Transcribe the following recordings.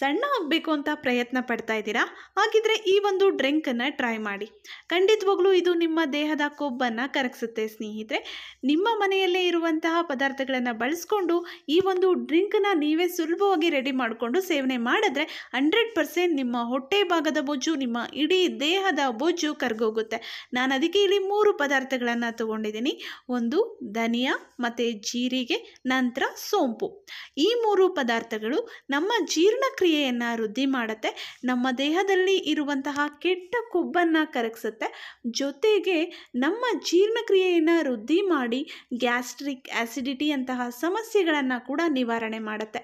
ಸಣ್ಣ ಆಗಬೇಕು ಅಂತ ಪ್ರಯತ್ನ ಪಡ್ತಾ ಇದ್ದೀರಾ ಹಾಗಿದ್ರೆ ಈ ಒಂದು ಡ್ರಿಂಕನ್ನು ಟ್ರೈ ಮಾಡಿ ಖಂಡಿತವಾಗ್ಲೂ ಇದು ನಿಮ್ಮ ದೇಹದ ಕೊಬ್ಬನ್ನು ಕರಗಿಸುತ್ತೆ ಸ್ನೇಹಿತರೆ ನಿಮ್ಮ ಮನೆಯಲ್ಲೇ ಇರುವಂತಹ ಪದಾರ್ಥಗಳನ್ನು ಬಳಸ್ಕೊಂಡು ಈ ಒಂದು ಡ್ರಿಂಕನ್ನು ನೀವೇ ಸುಲಭವಾಗಿ ರೆಡಿ ಮಾಡಿಕೊಂಡು ಸೇವನೆ ಮಾಡಿದ್ರೆ ಹಂಡ್ರೆಡ್ ಪರ್ಸೆಂಟ್ ನಿಮ್ಮ ಹೊಟ್ಟೆ ಭಾಗದ ಬೊಜ್ಜು ನಿಮ್ಮ ಇಡೀ ದೇಹದ ಬೊಜ್ಜು ಕರ್ಗೋಗುತ್ತೆ ನಾನು ಅದಕ್ಕೆ ಇಲ್ಲಿ ಮೂರು ಪದಾರ್ಥಗಳನ್ನು ತಗೊಂಡಿದ್ದೀನಿ ಒಂದು ಧನಿಯಾ ಮತ್ತು ಜೀರಿಗೆ ನಂತರ ಸೋಂಪು ಈ ಮೂರು ಪದಾರ್ಥಗಳು ನಮ್ಮ ಜೀರ್ಣ ಜೀರ್ಣಕ್ರಿಯೆಯನ್ನು ವೃದ್ಧಿ ಮಾಡುತ್ತೆ ನಮ್ಮ ದೇಹದಲ್ಲಿ ಇರುವಂತಹ ಕೆಟ್ಟ ಕೊಬ್ಬನ್ನ ಕರಗಿಸುತ್ತೆ ಜೊತೆಗೆ ನಮ್ಮ ಜೀರ್ಣಕ್ರಿಯೆಯನ್ನು ವೃದ್ಧಿ ಮಾಡಿ ಗ್ಯಾಸ್ಟ್ರಿಕ್ ಆಸಿಡಿಟಿ ಅಂತಹ ಸಮಸ್ಯೆಗಳನ್ನು ಕೂಡ ನಿವಾರಣೆ ಮಾಡುತ್ತೆ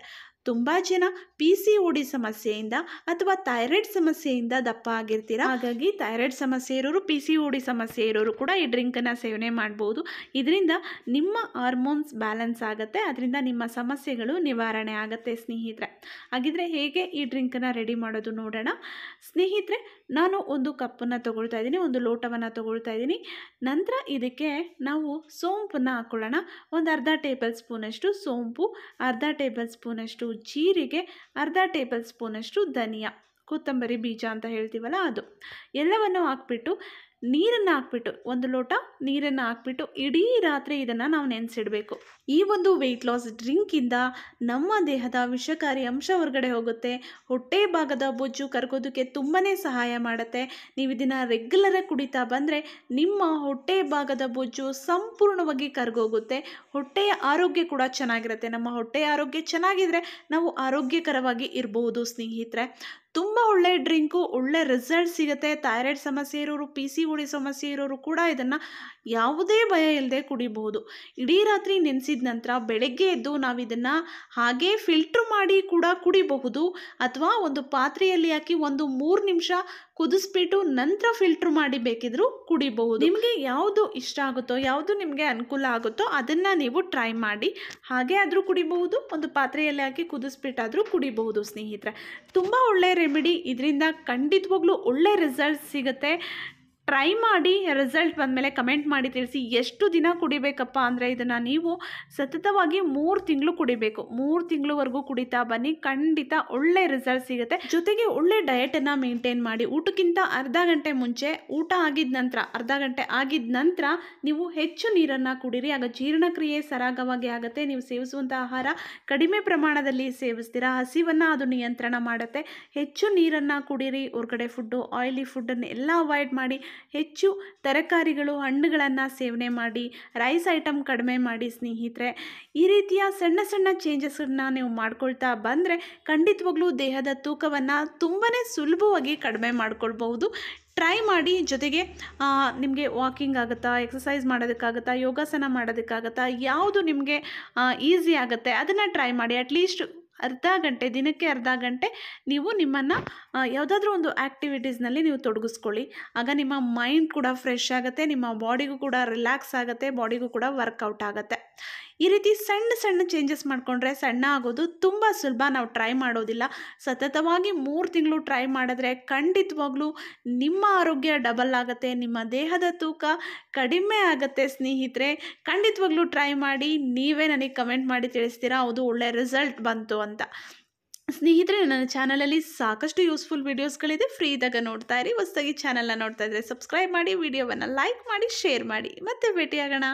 ತುಂಬ ಜನ ಪಿ ಸಿ ಡಿ ಸಮಸ್ಯೆಯಿಂದ ಅಥವಾ ಥೈರಾಯ್ಡ್ ಸಮಸ್ಯೆಯಿಂದ ದಪ್ಪ ಆಗಿರ್ತೀರ ಹಾಗಾಗಿ ಥೈರಾಯ್ಡ್ ಸಮಸ್ಯೆ ಇರೋರು ಪಿ ಸಿ ಡಿ ಸಮಸ್ಯೆ ಇರೋರು ಕೂಡ ಈ ಡ್ರಿಂಕನ್ನು ಸೇವನೆ ಮಾಡ್ಬೋದು ಇದರಿಂದ ನಿಮ್ಮ ಹಾರ್ಮೋನ್ಸ್ ಬ್ಯಾಲೆನ್ಸ್ ಆಗುತ್ತೆ ಅದರಿಂದ ನಿಮ್ಮ ಸಮಸ್ಯೆಗಳು ನಿವಾರಣೆ ಆಗುತ್ತೆ ಸ್ನೇಹಿತರೆ ಹಾಗಿದ್ರೆ ಹೇಗೆ ಈ ಡ್ರಿಂಕನ್ನು ರೆಡಿ ಮಾಡೋದು ನೋಡೋಣ ಸ್ನೇಹಿತರೆ ನಾನು ಒಂದು ಕಪ್ಪನ್ನು ತಗೊಳ್ತಾ ಇದ್ದೀನಿ ಒಂದು ಲೋಟವನ್ನು ತೊಗೊಳ್ತಾ ಇದ್ದೀನಿ ನಂತರ ಇದಕ್ಕೆ ನಾವು ಸೋಂಪನ್ನು ಹಾಕ್ಕೊಳ್ಳೋಣ ಒಂದು ಅರ್ಧ ಟೇಬಲ್ ಸ್ಪೂನಷ್ಟು ಸೋಂಪು ಅರ್ಧ ಟೇಬಲ್ ಸ್ಪೂನಷ್ಟು ಜೀರಿಗೆ ಅರ್ಧ ಟೇಬಲ್ ಸ್ಪೂನಷ್ಟು ಧನಿಯಾ ಕೊತ್ತಂಬರಿ ಬೀಜ ಅಂತ ಹೇಳ್ತೀವಲ್ಲ ಅದು ಎಲ್ಲವನ್ನು ಹಾಕ್ಬಿಟ್ಟು ನೀರನ್ನು ಹಾಕ್ಬಿಟ್ಟು ಒಂದು ಲೋಟ ನೀರನ್ನು ಹಾಕ್ಬಿಟ್ಟು ಇಡೀ ರಾತ್ರಿ ಇದನ್ನು ನಾವು ನೆನೆಸಿಡಬೇಕು ಈ ಒಂದು ವೆಯ್ಟ್ ಲಾಸ್ ಡ್ರಿಂಕಿಂದ ನಮ್ಮ ದೇಹದ ವಿಷಕಾರಿ ಅಂಶ ಹೊರಗಡೆ ಹೋಗುತ್ತೆ ಹೊಟ್ಟೆ ಭಾಗದ ಬೊಜ್ಜು ಕರಗೋದಕ್ಕೆ ತುಂಬಾ ಸಹಾಯ ಮಾಡುತ್ತೆ ನೀವು ಇದನ್ನು ರೆಗ್ಯುಲರಾಗಿ ಕುಡಿತಾ ಬಂದರೆ ನಿಮ್ಮ ಹೊಟ್ಟೆ ಭಾಗದ ಬೊಜ್ಜು ಸಂಪೂರ್ಣವಾಗಿ ಕರಗೋಗುತ್ತೆ ಹೊಟ್ಟೆಯ ಆರೋಗ್ಯ ಕೂಡ ಚೆನ್ನಾಗಿರುತ್ತೆ ನಮ್ಮ ಹೊಟ್ಟೆಯ ಆರೋಗ್ಯ ಚೆನ್ನಾಗಿದ್ದರೆ ನಾವು ಆರೋಗ್ಯಕರವಾಗಿ ಇರಬಹುದು ಸ್ನೇಹಿತರೆ ತುಂಬ ಒಳ್ಳೆಯ ಡ್ರಿಂಕು ಒಳ್ಳೆ ರಿಸಲ್ಟ್ ಸಿಗುತ್ತೆ ಥೈರಾಯ್ಡ್ ಸಮಸ್ಯೆ ಇರೋರು ಪಿ ಸಿ ಓಡಿ ಸಮಸ್ಯೆ ಇರೋರು ಕೂಡ ಇದನ್ನು ಯಾವುದೇ ಭಯ ಇಲ್ಲದೆ ಕುಡಿಬಹುದು ಇಡೀ ರಾತ್ರಿ ನೆನೆಸಿದ ನಂತರ ಬೆಳಗ್ಗೆ ಎದ್ದು ನಾವು ಇದನ್ನು ಹಾಗೆ ಫಿಲ್ಟ್ರ್ ಮಾಡಿ ಕೂಡ ಕುಡಿಬಹುದು ಅಥವಾ ಒಂದು ಪಾತ್ರೆಯಲ್ಲಿ ಹಾಕಿ ಒಂದು ಮೂರು ನಿಮಿಷ ಕುದಿಸ್ಬಿಟ್ಟು ನಂತರ ಫಿಲ್ಟ್ರ್ ಮಾಡಿ ಬೇಕಿದ್ರು ಕುಡಿಬಹುದು ನಿಮಗೆ ಯಾವುದು ಇಷ್ಟ ಆಗುತ್ತೋ ಯಾವುದು ನಿಮಗೆ ಅನುಕೂಲ ಆಗುತ್ತೋ ಅದನ್ನು ನೀವು ಟ್ರೈ ಮಾಡಿ ಹಾಗೆ ಆದರೂ ಕುಡಿಬಹುದು ಒಂದು ಪಾತ್ರೆಯಲ್ಲಿ ಹಾಕಿ ಕುದಿಸ್ಬಿಟ್ಟಾದರೂ ಕುಡಿಬಹುದು ಸ್ನೇಹಿತರೆ ತುಂಬ ಒಳ್ಳೆಯ ರೆಮಿಡಿ ಇದರಿಂದ ಖಂಡಿತವಾಗ್ಲೂ ಒಳ್ಳೆ ರಿಸಲ್ಟ್ ಸಿಗುತ್ತೆ ಟ್ರೈ ಮಾಡಿ ರಿಸಲ್ಟ್ ಬಂದಮೇಲೆ ಕಮೆಂಟ್ ಮಾಡಿ ತಿಳಿಸಿ ಎಷ್ಟು ದಿನ ಕುಡಿಬೇಕಪ್ಪ ಅಂದರೆ ಇದನ್ನು ನೀವು ಸತತವಾಗಿ ಮೂರು ತಿಂಗಳು ಕುಡಿಬೇಕು ಮೂರು ತಿಂಗಳವರೆಗೂ ಕುಡಿತಾ ಬನ್ನಿ ಖಂಡಿತ ಒಳ್ಳೆ ರಿಸಲ್ಟ್ ಸಿಗುತ್ತೆ ಜೊತೆಗೆ ಒಳ್ಳೆ ಡಯಟನ್ನು ಮೇಂಟೈನ್ ಮಾಡಿ ಊಟಕ್ಕಿಂತ ಅರ್ಧ ಗಂಟೆ ಮುಂಚೆ ಊಟ ಆಗಿದ ನಂತರ ಅರ್ಧ ಗಂಟೆ ಆಗಿದ ನಂತರ ನೀವು ಹೆಚ್ಚು ನೀರನ್ನು ಕುಡಿರಿ ಆಗ ಜೀರ್ಣಕ್ರಿಯೆ ಸರಾಗವಾಗಿ ಆಗುತ್ತೆ ನೀವು ಸೇವಿಸುವಂಥ ಆಹಾರ ಕಡಿಮೆ ಪ್ರಮಾಣದಲ್ಲಿ ಸೇವಿಸ್ತೀರಾ ಹಸಿವನ್ನು ಅದು ನಿಯಂತ್ರಣ ಮಾಡುತ್ತೆ ಹೆಚ್ಚು ನೀರನ್ನು ಕುಡೀರಿ ಹೊರಗಡೆ ಫುಡ್ಡು ಆಯಿಲಿ ಫುಡ್ಡನ್ನು ಎಲ್ಲ ಅವಾಯ್ಡ್ ಮಾಡಿ ಹೆಚ್ಚು ತರಕಾರಿಗಳು ಹಣ್ಣುಗಳನ್ನು ಸೇವನೆ ಮಾಡಿ ರೈಸ್ ಐಟಮ್ ಕಡಿಮೆ ಮಾಡಿ ಸ್ನೇಹಿತರೆ ಈ ರೀತಿಯ ಸಣ್ಣ ಸಣ್ಣ ಚೇಂಜಸ್ಸನ್ನು ನೀವು ಮಾಡ್ಕೊಳ್ತಾ ಬಂದರೆ ಖಂಡಿತವಾಗ್ಲೂ ದೇಹದ ತೂಕವನ್ನು ತುಂಬಾ ಸುಲಭವಾಗಿ ಕಡಿಮೆ ಮಾಡ್ಕೊಳ್ಬಹುದು ಟ್ರೈ ಮಾಡಿ ಜೊತೆಗೆ ನಿಮಗೆ ವಾಕಿಂಗ್ ಆಗುತ್ತಾ ಎಕ್ಸಸೈಸ್ ಮಾಡೋದಕ್ಕಾಗುತ್ತಾ ಯೋಗಾಸನ ಮಾಡೋದಕ್ಕಾಗುತ್ತಾ ಯಾವುದು ನಿಮಗೆ ಈಸಿ ಆಗುತ್ತೆ ಅದನ್ನು ಟ್ರೈ ಮಾಡಿ ಅಟ್ಲೀಸ್ಟ್ ಅರ್ಧ ಗಂಟೆ ದಿನಕ್ಕೆ ಅರ್ಧ ಗಂಟೆ ನೀವು ನಿಮ್ಮನ್ನು ಯಾವುದಾದ್ರೂ ಒಂದು ಆ್ಯಕ್ಟಿವಿಟೀಸ್ನಲ್ಲಿ ನೀವು ತೊಡಗಿಸ್ಕೊಳ್ಳಿ ಆಗ ನಿಮ್ಮ ಮೈಂಡ್ ಕೂಡ ಫ್ರೆಶ್ ಆಗುತ್ತೆ ನಿಮ್ಮ ಬಾಡಿಗೂ ಕೂಡ ರಿಲ್ಯಾಕ್ಸ್ ಆಗುತ್ತೆ ಬಾಡಿಗೂ ಕೂಡ ವರ್ಕೌಟ್ ಆಗುತ್ತೆ ಈ ರೀತಿ ಸಣ್ಣ ಸಣ್ಣ ಚೇಂಜಸ್ ಮಾಡಿಕೊಂಡ್ರೆ ಸಣ್ಣ ಆಗೋದು ತುಂಬ ಸುಲಭ ನಾವು ಟ್ರೈ ಮಾಡೋದಿಲ್ಲ ಸತತವಾಗಿ ಮೂರು ತಿಂಗಳು ಟ್ರೈ ಮಾಡಿದ್ರೆ ಖಂಡಿತವಾಗ್ಲೂ ನಿಮ್ಮ ಆರೋಗ್ಯ ಡಬಲ್ ಆಗುತ್ತೆ ನಿಮ್ಮ ದೇಹದ ತೂಕ ಕಡಿಮೆ ಆಗುತ್ತೆ ಸ್ನೇಹಿತರೆ ಖಂಡಿತವಾಗ್ಲೂ ಟ್ರೈ ಮಾಡಿ ನೀವೇ ನನಗೆ ಕಮೆಂಟ್ ಮಾಡಿ ತಿಳಿಸ್ತೀರಾ ಅದು ಒಳ್ಳೆ ರಿಸಲ್ಟ್ ಬಂತು ಅಂತ ಅಂತ ಸ್ನೇಹಿತರೆ ನನ್ನ ಚಾನಲಲ್ಲಿ ಸಾಕಷ್ಟು ಯೂಸ್ಫುಲ್ ವೀಡಿಯೋಸ್ಗಳಿದೆ ಫ್ರೀ ಇದ್ದಾಗ ನೋಡ್ತಾ ಇರಿ ಹೊಸದಾಗಿ ಚಾನಲ್ನ ನೋಡ್ತಾ ಇದ್ದರೆ ಸಬ್ಸ್ಕ್ರೈಬ್ ಮಾಡಿ ವಿಡಿಯೋವನ್ನು ಲೈಕ್ ಮಾಡಿ ಶೇರ್ ಮಾಡಿ ಮತ್ತೆ ಭೇಟಿಯಾಗೋಣ